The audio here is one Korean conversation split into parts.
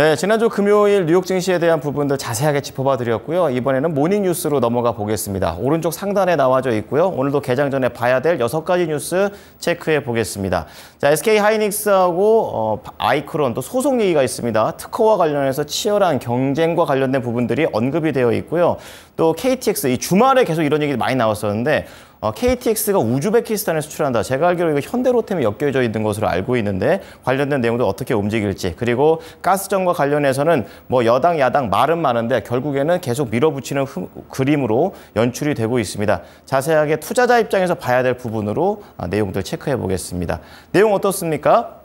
네, 지난주 금요일 뉴욕 증시에 대한 부분들 자세하게 짚어봐 드렸고요. 이번에는 모닝 뉴스로 넘어가 보겠습니다. 오른쪽 상단에 나와져 있고요. 오늘도 개장 전에 봐야 될 여섯 가지 뉴스 체크해 보겠습니다. 자, SK 하이닉스하고 어, 아이크론 또 소송 얘기가 있습니다. 특허와 관련해서 치열한 경쟁과 관련된 부분들이 언급이 되어 있고요. 또 KTX 이 주말에 계속 이런 얘기 많이 나왔었는데 KTX가 어, 우즈베키스탄에 수출한다. 제가 알기로 이거 현대로템에 엮여져 있는 것으로 알고 있는데 관련된 내용도 어떻게 움직일지 그리고 가스정과 관련해서는 뭐 여당 야당 말은 많은데 결국에는 계속 밀어붙이는 흐, 그림으로 연출이 되고 있습니다. 자세하게 투자자 입장에서 봐야 될 부분으로 아, 내용들 체크해 보겠습니다. 내용 어떻습니까?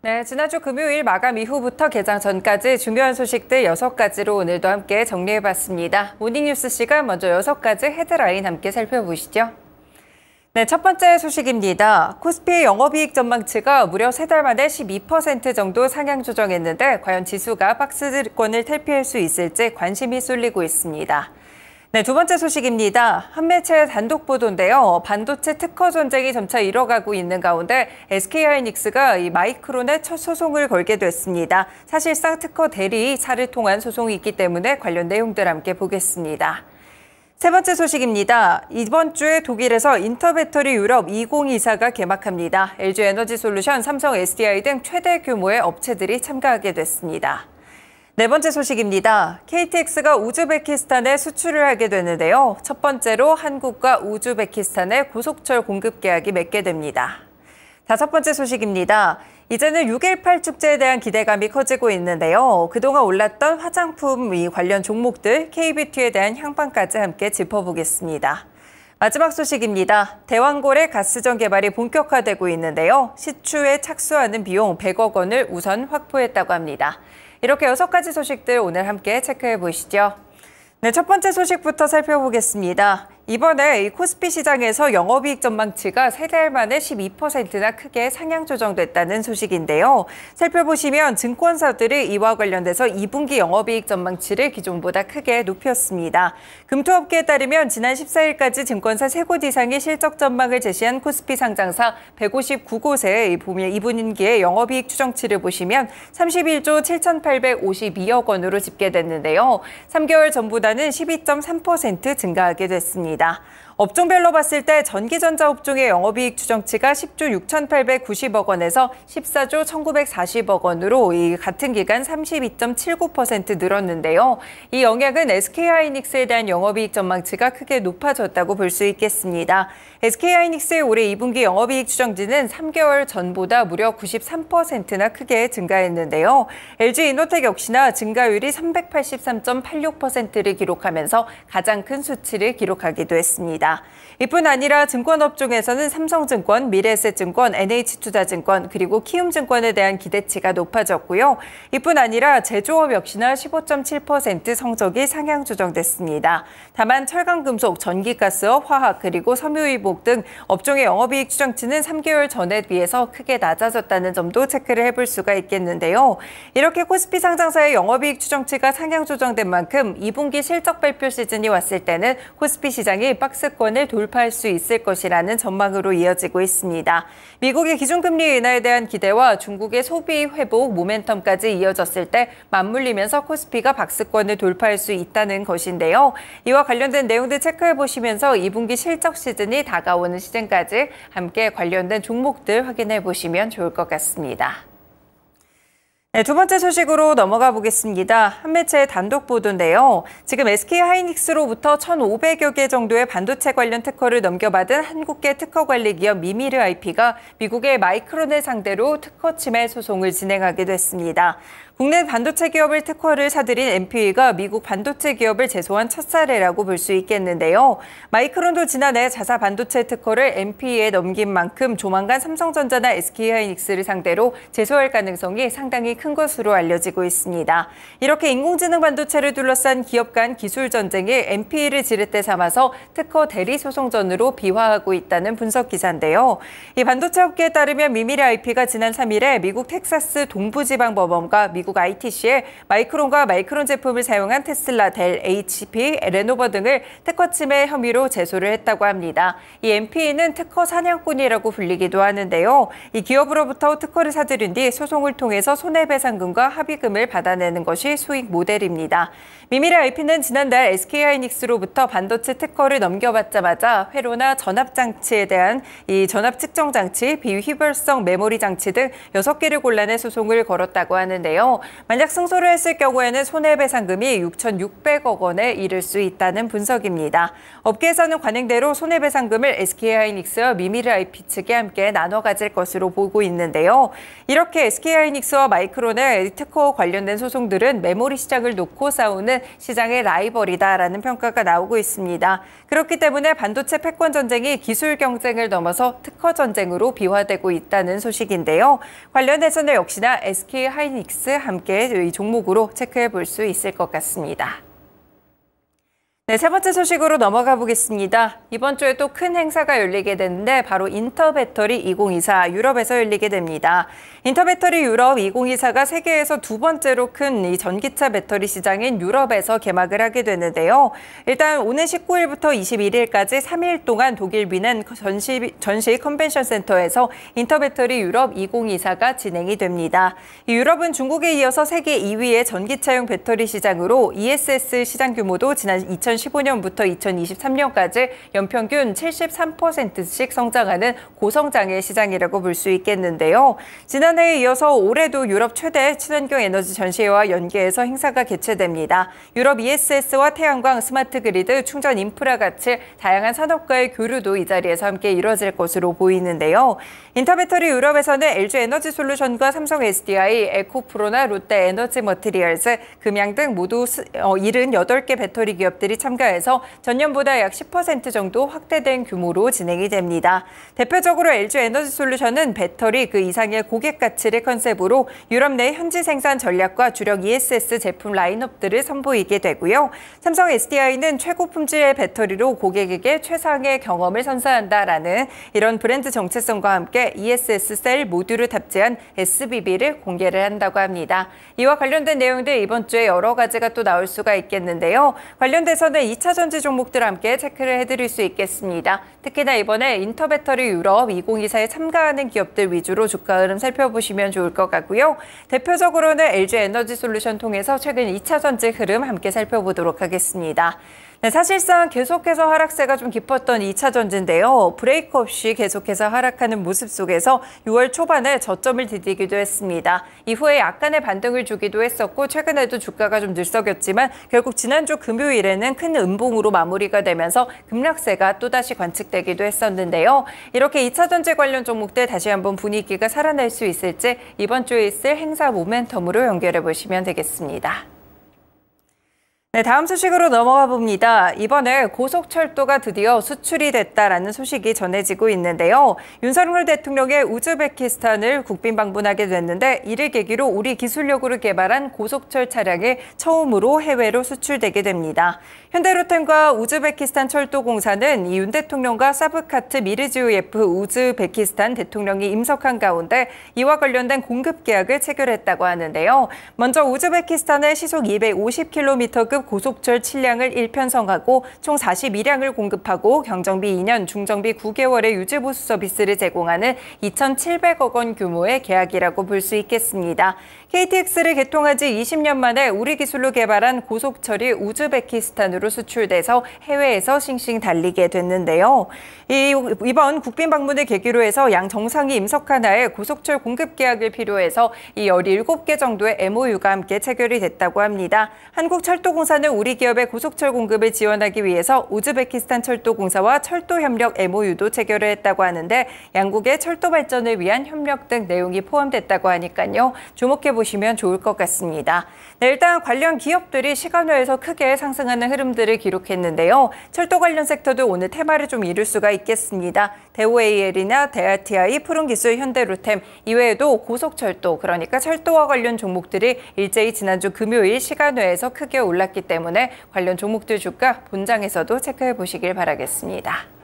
네, 지난주 금요일 마감 이후부터 개장 전까지 중요한 소식들 여섯 가지로 오늘도 함께 정리해봤습니다. 모닝뉴스 시간 먼저 6가지 헤드라인 함께 살펴보시죠. 네, 첫 번째 소식입니다. 코스피의 영업이익 전망치가 무려 세 달 만에 12% 정도 상향 조정했는데 과연 지수가 박스권을 탈피할 수 있을지 관심이 쏠리고 있습니다. 네, 두 번째 소식입니다. 한 매체 단독 보도인데요. 반도체 특허 전쟁이 점차 일어가고 있는 가운데 SK하이닉스가 이 마이크론에 첫 소송을 걸게 됐습니다. 사실상 특허 대리 차를 통한 소송이 있기 때문에 관련 내용들 함께 보겠습니다. 세 번째 소식입니다. 이번 주에 독일에서 인터배터리 유럽 2024가 개막합니다. LG 에너지 솔루션, 삼성 SDI 등 최대 규모의 업체들이 참가하게 됐습니다. 네 번째 소식입니다. KTX가 우즈베키스탄에 수출을 하게 되는데요. 첫 번째로 한국과 우즈베키스탄의 고속철 공급 계약이 맺게 됩니다. 다섯 번째 소식입니다. 이제는 6.18 축제에 대한 기대감이 커지고 있는데요. 그동안 올랐던 화장품 관련 종목들, KBT에 대한 향방까지 함께 짚어보겠습니다. 마지막 소식입니다. 대왕고래 가스전 개발이 본격화되고 있는데요. 시추에 착수하는 비용 100억 원을 우선 확보했다고 합니다. 이렇게 여섯 가지 소식들 오늘 함께 체크해 보시죠. 네, 첫 번째 소식부터 살펴보겠습니다. 이번에 이 코스피 시장에서 영업이익 전망치가 세 달 만에 12%나 크게 상향 조정됐다는 소식인데요. 살펴보시면 증권사들이 이와 관련돼서 2분기 영업이익 전망치를 기존보다 크게 높였습니다. 금토업계에 따르면 지난 14일까지 증권사 세곳 이상이 실적 전망을 제시한 코스피 상장사 159곳의 봄일 2분기의 영업이익 추정치를 보시면 31조 7,852억 원으로 집계됐는데요. 3개월 전보다는 12.3% 증가하게 됐습니다. 소식니다 업종별로 봤을 때 전기전자 업종의 영업이익 추정치가 10조 6,890억 원에서 14조 1,940억 원으로 이 같은 기간 32.79% 늘었는데요. 이 영향은 SK하이닉스에 대한 영업이익 전망치가 크게 높아졌다고 볼 수 있겠습니다. SK하이닉스의 올해 2분기 영업이익 추정지는 3개월 전보다 무려 93%나 크게 증가했는데요. LG이노텍 역시나 증가율이 383.86%를 기록하면서 가장 큰 수치를 기록하기도 했습니다. 있습니다. 이뿐 아니라 증권업종에서는 삼성증권, 미래에셋증권, NH투자증권, 그리고 키움증권에 대한 기대치가 높아졌고요. 이뿐 아니라 제조업 역시나 15.7% 성적이 상향 조정됐습니다. 다만 철강금속, 전기가스업, 화학, 그리고 섬유위복등 업종의 영업이익 추정치는 3개월 전에 비해서 크게 낮아졌다는 점도 체크를 해볼 수가 있겠는데요. 이렇게 코스피 상장사의 영업이익 추정치가 상향 조정된 만큼 2분기 실적 발표 시즌이 왔을 때는 코스피 시장이 박스 3%권을 돌파할 수 있을 것이라는 전망으로 이어지고 있습니다. 미국의 기준금리 인하에 대한 기대와 중국의 소비 회복 모멘텀까지 이어졌을 때 맞물리면서 코스피가 박스권을 돌파할 수 있다는 것인데요. 이와 관련된 내용들 체크해 보시면서 2분기 실적 시즌이 다가오는 시즌까지 함께 관련된 종목들 확인해 보시면 좋을 것 같습니다. 네, 두 번째 소식으로 넘어가 보겠습니다. 한 매체의 단독 보도인데요. 지금 SK하이닉스로부터 1,500여 개 정도의 반도체 관련 특허를 넘겨받은 한국계 특허관리기업 미미르 IP가 미국의 마이크론을 상대로 특허 침해 소송을 진행하게 됐습니다. 국내 반도체 기업을 특허를 사들인 MPE가 미국 반도체 기업을 제소한 첫 사례라고 볼 수 있겠는데요. 마이크론도 지난해 자사 반도체 특허를 MPE에 넘긴 만큼 조만간 삼성전자나 SK하이닉스를 상대로 제소할 가능성이 상당히 큰큰 것으로 알려지고 있습니다. 이렇게 인공지능 반도체를 둘러싼 기업 간 기술 전쟁이 MP를 e 지렛대 삼아서 특허 대리 소송전으로 비화하고 있다는 분석 기사인데요. 이 반도체 업계에 따르면 미미리 IP가 지난 3일에 미국 텍사스 동부지방 법원과 미국 ITC에 마이크론과 마이크론 제품을 사용한 테슬라, 델, HP, 레노버 등을 특허 침해 혐의로 제소를 했다고 합니다. 이 MP는 e 특허 사냥꾼이라고 불리기도 하는데요. 이 기업으로부터 특허를 사들인 뒤 소송을 통해서 손해 손해배상금과 합의금을 받아내는 것이 수익 모델입니다. 미미래 IP는 지난달 SK하이닉스로부터 반도체 특허를 넘겨받자마자 회로나 전압장치에 대한 이 전압 측정 장치, 비휘발성 메모리 장치 등 6개를 골라내 소송을 걸었다고 하는데요. 만약 승소를 했을 경우에는 손해배상금이 6,600억 원에 이를 수 있다는 분석입니다. 업계에서는 관행대로 손해배상금을 SK하이닉스와 미미래 IP 측에 함께 나눠 가질 것으로 보고 있는데요. 이렇게 SK하이닉스와 마이크 오미크론의 특허 관련된 소송들은 메모리 시장을 놓고 싸우는 시장의 라이벌이다라는 평가가 나오고 있습니다. 그렇기 때문에 반도체 패권 전쟁이 기술 경쟁을 넘어서 특허 전쟁으로 비화되고 있다는 소식인데요. 관련해서는 역시나 SK 하이닉스 함께 이 종목으로 체크해 볼 수 있을 것 같습니다. 네, 세 번째 소식으로 넘어가 보겠습니다. 이번 주에 또 큰 행사가 열리게 되는데 바로 인터배터리 2024 유럽에서 열리게 됩니다. 인터배터리 유럽 2024가 세계에서 두 번째로 큰 이 전기차 배터리 시장인 유럽에서 개막을 하게 되는데요. 일단 오는 19일부터 21일까지 3일 동안 독일 비넨 그 전시, 전시 컨벤션 센터에서 인터배터리 유럽 2024가 진행이 됩니다. 유럽은 중국에 이어서 세계 2위의 전기차용 배터리 시장으로 ESS 시장 규모도 지난 2 0 0 2015년부터 2023년까지 연평균 73%씩 성장하는 고성장의 시장이라고 볼 수 있겠는데요. 지난해에 이어서 올해도 유럽 최대 친환경 에너지 전시회와 연계해서 행사가 개최됩니다. 유럽 ESS와 태양광, 스마트 그리드, 충전 인프라 같이 다양한 산업과의 교류도 이 자리에서 함께 이뤄질 것으로 보이는데요. 인터배터리 유럽에서는 LG 에너지 솔루션과 삼성 SDI, 에코프로나 롯데 에너지 머티리얼즈, 금양 등 모두 78개 어, 배터리 기업들이 참 참가해서 전년보다 약 10% 정도 확대된 규모로 진행이 됩니다. 대표적으로 LG 에너지 솔루션은 배터리 그 이상의 고객 가치를 컨셉으로 유럽 내 현지 생산 전략과 주력 ESS 제품 라인업들을 선보이게 되고요. 삼성 SDI는 최고 품질의 배터리로 고객에게 최상의 경험을 선사한다라는 이런 브랜드 정체성과 함께 ESS 셀 모듈을 탑재한 SBB를 공개를 한다고 합니다. 이와 관련된 내용들 이번 주에 여러 가지가 또 나올 수가 있겠는데요. 관련돼서는 기존 2차 전지 종목들 함께 체크를 해드릴 수 있겠습니다. 특히나 이번에 인터배터리 유럽 2024에 참가하는 기업들 위주로 주가 흐름 살펴보시면 좋을 것 같고요. 대표적으로는 LG 에너지 솔루션 통해서 최근 2차 전지 흐름 함께 살펴보도록 하겠습니다. 네, 사실상 계속해서 하락세가 좀 깊었던 2차 전지인데요. 브레이크 없이 계속해서 하락하는 모습 속에서 6월 초반에 저점을 디디기도 했습니다. 이후에 약간의 반등을 주기도 했었고 최근에도 주가가 좀 들썩였지만 결국 지난주 금요일에는 큰 음봉으로 마무리가 되면서 급락세가 또다시 관측되기도 했었는데요. 이렇게 2차 전지 관련 종목들 다시 한번 분위기가 살아날 수 있을지 이번 주에 있을 행사 모멘텀으로 연결해 보시면 되겠습니다. 네, 다음 소식으로 넘어가 봅니다. 이번에 고속철도가 드디어 수출이 됐다라는 소식이 전해지고 있는데요. 윤석열 대통령의 우즈베키스탄을 국빈방문하게 됐는데 이를 계기로 우리 기술력으로 개발한 고속철 차량이 처음으로 해외로 수출되게 됩니다. 현대로텐과 우즈베키스탄 철도공사는 이윤 대통령과 사브카트 미르지우예프 우즈베키스탄 대통령이 임석한 가운데 이와 관련된 공급 계약을 체결했다고 하는데요. 먼저 우즈베키스탄의 시속 250km급 고속철 7량을 일편성하고 총 42량을 공급하고 경정비 2년, 중정비 9개월의 유지보수 서비스를 제공하는 2,700억 원 규모의 계약이라고 볼 수 있겠습니다. KTX를 개통한 지 20년 만에 우리 기술로 개발한 고속철이 우즈베키스탄으로 기반으로 수출돼서 해외에서 싱싱 달리게 됐는데요. 이, 이번 국빈 방문을 계기로 해서 양 정상이 임석한 하에 고속철 공급 계약을 필요해서 이 17개 정도의 MOU가 함께 체결이 됐다고 합니다. 한국철도공사는 우리 기업의 고속철 공급을 지원하기 위해서 우즈베키스탄 철도공사와 철도협력 MOU도 체결을 했다고 하는데 양국의 철도 발전을 위한 협력 등 내용이 포함됐다고 하니까요. 주목해 보시면 좋을 것 같습니다. 네, 일단 관련 기업들이 시간외에서 크게 상승하는 흐름 상승률을 기록했는데요. 철도 관련 섹터도 오늘 테마를 좀 이룰 수가 있겠습니다. 대우AL이나 대아티아이, 푸른기술, 현대로템 이외에도 고속철도 그러니까 철도와 관련 종목들이 일제히 지난주 금요일 시간 외에서 크게 올랐기 때문에 관련 종목들 주가 본장에서도 체크해 보시길 바라겠습니다.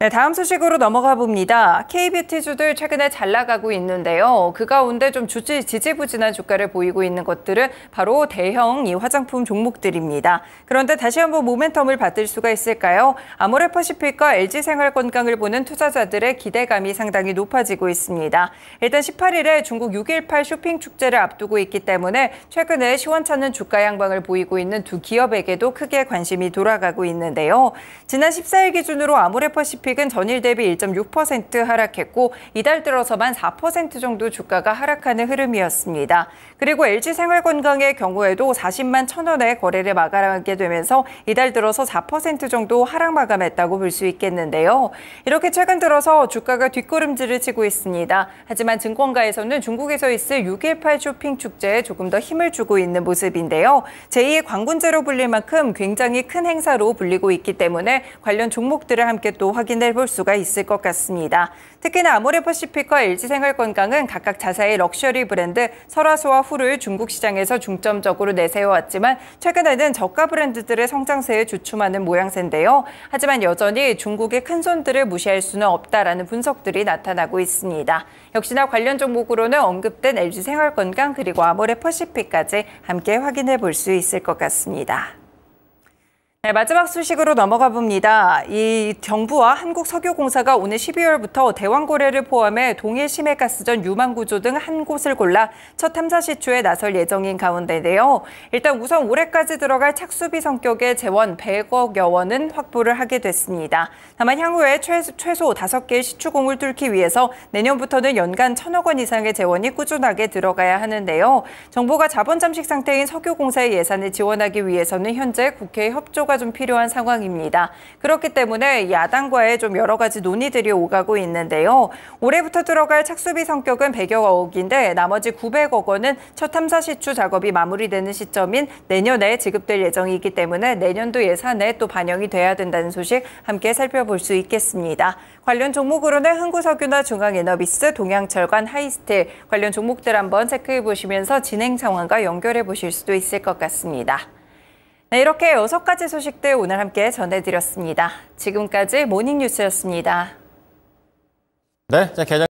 네, 다음 소식으로 넘어가 봅니다. KBT주들 최근에 잘 나가고 있는데요. 그 가운데 좀 주지, 지지부진한 주가를 보이고 있는 것들은 바로 대형 이 화장품 종목들입니다. 그런데 다시 한번 모멘텀을 받을 수가 있을까요? 아모레퍼시픽과 LG생활건강을 보는 투자자들의 기대감이 상당히 높아지고 있습니다. 일단 18일에 중국 6.18 쇼핑축제를 앞두고 있기 때문에 최근에 시원찮은 주가 양방을 보이고 있는 두 기업에게도 크게 관심이 돌아가고 있는데요. 지난 14일 기준으로 아모레퍼시픽 코스픽은 전일 대비 1.6% 하락했고 이달 들어서만 4% 정도 주가가 하락하는 흐름이었습니다. 그리고 LG생활건강의 경우에도 40만 천원의 거래를 마감하게 되면서 이달 들어서 4% 정도 하락 마감했다고 볼 수 있겠는데요. 이렇게 최근 들어서 주가가 뒷걸음질을 치고 있습니다. 하지만 증권가에서는 중국에서 있을 6.18 쇼핑 축제에 조금 더 힘을 주고 있는 모습인데요. 제2의 광군제로 불릴 만큼 굉장히 큰 행사로 불리고 있기 때문에 관련 종목들을 함께 또 확인 빈대볼 수가 있을 것 같습니다. 특히나 아모레퍼시픽과 LG생활건강은 각각 자사의 럭셔리 브랜드 설화수와 후를 중국 시장에서 중점적으로 내세워왔지만 최근에는 저가 브랜드들의 성장세에 주춤하는 모양새인데요. 하지만 여전히 중국의 큰손들을 무시할 수는 없다라는 분석들이 나타나고 있습니다. 역시나 관련 종목으로는 언급된 LG생활건강 그리고 아모레퍼시픽까지 함께 확인해 볼 수 있을 것 같습니다. 네, 마지막 소식으로 넘어가 봅니다. 이 정부와 한국석유공사가 오늘 12월부터 대왕고래를 포함해 동해 심해가스전 유망구조 등 한 곳을 골라 첫 탐사 시추에 나설 예정인 가운데인데요. 일단 우선 올해까지 들어갈 착수비 성격의 재원 100억여 원은 확보를 하게 됐습니다. 다만 향후에 최소 5개의 시추공을 뚫기 위해서 내년부터는 연간 1천억 원 이상의 재원이 꾸준하게 들어가야 하는데요. 정부가 자본 잠식 상태인 석유공사의 예산을 지원하기 위해서는 현재 국회 협조가 협조가 좀 필요한 상황입니다. 그렇기 때문에 야당과의 좀 여러 가지 논의들이 오가고 있는데요. 올해부터 들어갈 착수비 성격은 100여억 인데 나머지 900억 원은 첫 탐사 시추 작업이 마무리되는 시점인 내년에 지급될 예정이기 때문에 내년도 예산에 또 반영이 돼야 된다는 소식 함께 살펴볼 수 있겠습니다. 관련 종목으로는 흥구석유나 중앙에너비스, 동양철관, 하이스틸 관련 종목들 한번 체크해 보시면서 진행 상황과 연결해 보실 수도 있을 것 같습니다. 네, 이렇게 여섯 가지 소식들 오늘 함께 전해드렸습니다. 지금까지 모닝뉴스였습니다. 네, 자, 개장...